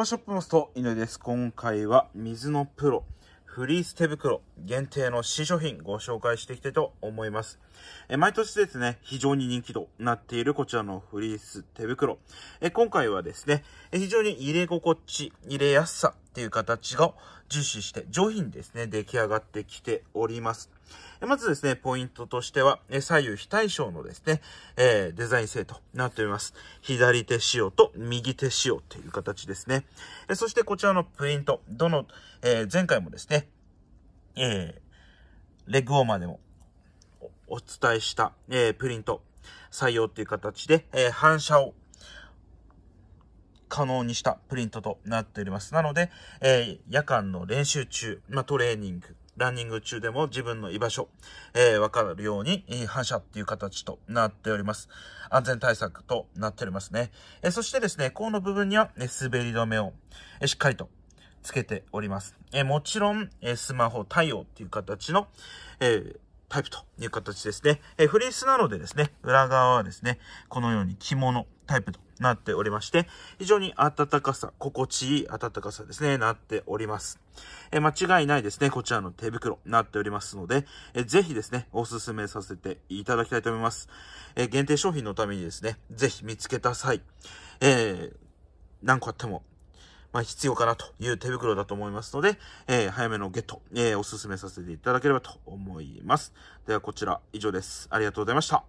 パショップモスト犬です。今回は水のプロ、フリース手袋限定の新商品ご紹介していきたいと思います。え毎年ですね、非常に人気となっているこちらのフリース手袋。え今回はですね、非常に入れ心地、入れやすさ、っていう形を重視して上品ですね、出来上がってきております。まずですね、ポイントとしては、左右非対称のですね、えー、デザイン性となっております。左手仕様と右手仕様という形ですね。そしてこちらのプリント、どの、えー、前回もですね、えー、レッグウォーマーでもお伝えした、えー、プリント採用っていう形で、えー、反射を可能にしたプリントとなっております。なので、えー、夜間の練習中、まあ、トレーニング、ランニング中でも自分の居場所、えー、わかるように、え反射っていう形となっております。安全対策となっておりますね。えー、そしてですね、甲の部分には、ね、滑り止めを、えー、しっかりとつけております。えー、もちろん、えー、スマホ対応っていう形の、えー、タイプという形ですね。えー、フリースなのでですね、裏側はですね、このように着物タイプとなっておりまして、非常に暖かさ、心地いい暖かさですね、なっております。え間違いないですね、こちらの手袋、なっておりますので、えぜひですね、お勧めさせていただきたいと思います。え限定商品のためにですね、ぜひ見つけた際、えー、何個あってもまあ、必要かなという手袋だと思いますので、えー、早めのゲット、えー、お勧めさせていただければと思います。ではこちら以上です。ありがとうございました。